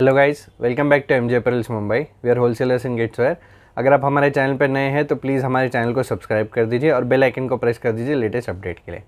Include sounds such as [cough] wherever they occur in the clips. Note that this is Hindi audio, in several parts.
hello guys welcome back to MJ J Mumbai we are wholesalers in kids wear अगर आप हमारे चैनल पर नए हैं तो प्लीज़ हमारे चैनल को सब्सक्राइब कर दीजिए और बेल आइकन को प्रेस कर दीजिए लेटेस्ट अपडेट के लिए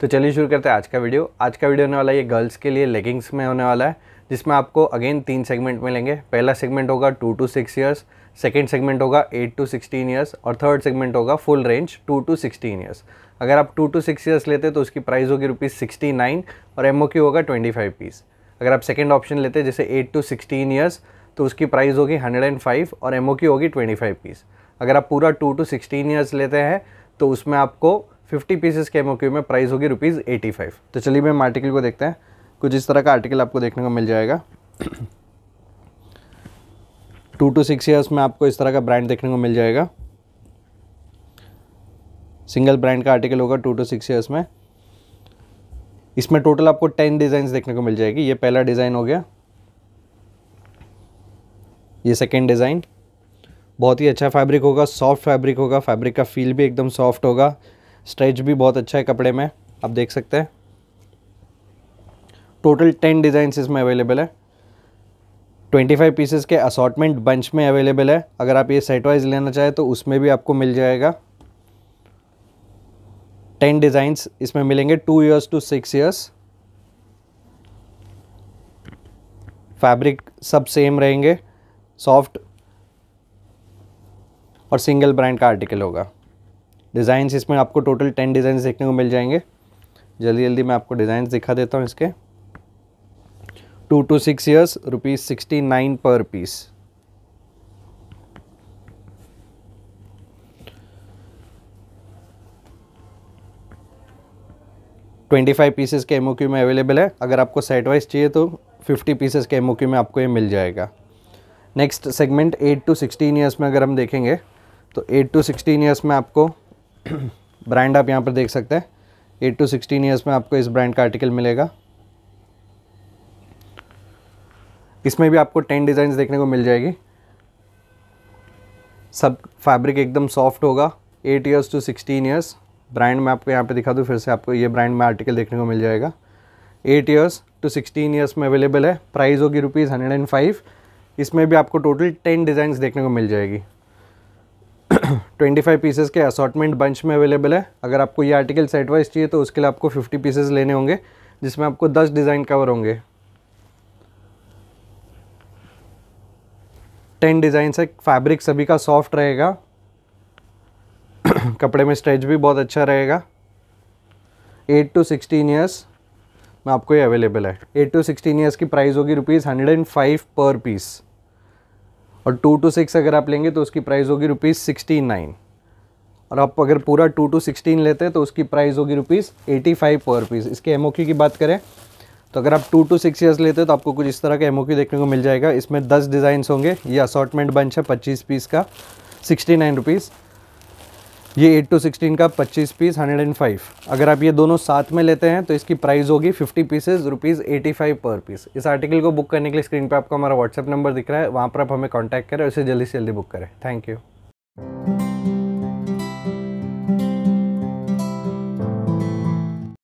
तो चलिए शुरू करते हैं आज का वीडियो आज का वीडियो होने वाला है ये गर्ल्स के लिए लेगिंग्स में होने वाला है जिसमें आपको अगेन तीन सेगमेंट मिलेंगे पहला सेगमेंट होगा two to six years second segment होगा एट टू सिक्सटीन ईयर्स और थर्ड सेगमेंट होगा full range two to sixteen years अगर आप टू टू सिक्स ईयर्स लेते तो उसकी प्राइस होगी रुपीज़ सिक्सटी नाइन और एम होगा ट्वेंटी फाइव पीस अगर आप सेकेंड ऑप्शन लेते जैसे एट टू सिक्सटीन ईयर्स तो उसकी प्राइस होगी हंड्रेड एंड फाइव और एम होगी ट्वेंटी फाइव पीस अगर आप पूरा टू टू सिक्सटीन ईयर्स लेते हैं तो उसमें आपको फिफ्टी पीसेस के एम में प्राइस होगी रुपीज़ एटी फाइव तो चलिए मैम आर्टिकल को देखते हैं कुछ इस तरह का आर्टिकल आपको देखने को मिल जाएगा टू टू सिक्स ईयर्स में आपको इस तरह का ब्रांड देखने को मिल जाएगा सिंगल ब्रांड का आर्टिकल होगा टू टू सिक्स ईयर्स में इसमें टोटल आपको टेन डिज़ाइन देखने को मिल जाएगी ये पहला डिज़ाइन हो गया ये सेकेंड डिज़ाइन बहुत ही अच्छा फैब्रिक होगा सॉफ्ट फैब्रिक होगा फैब्रिक का फील भी एकदम सॉफ्ट होगा स्ट्रेच भी बहुत अच्छा है कपड़े में आप देख सकते हैं टोटल टेन डिज़ाइंस इसमें अवेलेबल है ट्वेंटी फाइव पीसेस के असॉटमेंट बंच में अवेलेबल है अगर आप ये सेट वाइज लेना चाहें तो उसमें भी आपको मिल जाएगा टेन डिज़ाइंस इसमें मिलेंगे two years to six years fabric सब सेम रहेंगे सॉफ्ट और सिंगल ब्रांड का आर्टिकल होगा डिज़ाइंस इसमें आपको टोटल टेन डिज़ाइंस देखने को मिल जाएंगे जल्दी जल्दी मैं आपको डिज़ाइंस दिखा देता हूँ इसके two to six years rupees sixty nine per piece twenty five pieces के एम में अवेलेबल है अगर आपको सेट वाइज चाहिए तो फिफ्टी पीसेस के एम में आपको ये मिल जाएगा next segment eight to sixteen years में अगर हम देखेंगे तो एट टू सिक्सटीन ईयर्स में आपको ब्रांड [clears throat] आप यहाँ पर देख सकते हैं एट टू सिक्सटीन ईयर्स में आपको इस ब्रांड का आर्टिकल मिलेगा इसमें भी आपको टेन डिज़ाइन देखने को मिल जाएगी सब फैब्रिक एकदम सॉफ्ट होगा eight years to sixteen years brand मैं आपको यहाँ पे दिखा दूँ फिर से आपको ये ब्रांड में आर्टिकल देखने को मिल जाएगा eight years to sixteen years में अवेलेबल है प्राइस होगी रुपीज़ हंड्रेड एंड फाइव इसमें भी आपको टोटल टेन डिज़ाइन देखने को मिल जाएगी ट्वेंटी फाइव पीसेज़ के असॉटमेंट बंच में अवेलेबल है अगर आपको ये आर्टिकल सेट वाइज चाहिए तो उसके लिए आपको फिफ्टी पीसेज लेने होंगे जिसमें आपको दस डिज़ाइन कवर होंगे टेन डिज़ाइन है फैब्रिक सभी का सॉफ्ट रहेगा [clears throat] कपड़े में स्ट्रेच भी बहुत अच्छा रहेगा एट टू सिक्सटीन ईयर्स में आपको ये अवेलेबल है एट टू सिक्सटीन ईयर्स की प्राइस होगी rupees hundred and five per piece और टू टू सिक्स अगर आप लेंगे तो उसकी प्राइस होगी रुपीज़ सिक्सटी नाइन और आप अगर पूरा टू टू सिक्सटीन लेते हैं तो उसकी प्राइस होगी rupees eighty five per piece इसके एम की बात करें तो अगर आप टू टू सिक्स ईयर्स लेते हो तो आपको कुछ इस तरह का एम देखने को मिल जाएगा इसमें दस डिज़ाइंस होंगे ये असॉटमेंट बंच है पच्चीस पीस का सिक्सटी नाइन रुपीज़ ये एट टू सिक्सटीन का पच्चीस पीस हंड्रेड एंड फाइव अगर आप ये दोनों साथ में लेते हैं तो इसकी प्राइस होगी fifty pieces rupees eighty five per piece इस आर्टिकल को बुक करने के लिए स्क्रीन पर आपको हमारा व्हाट्सअप नंबर दिख रहा है वहाँ पर आप हमें कॉन्टैक्ट करें उसे जल्दी से जल्दी बुक करें थैंक यू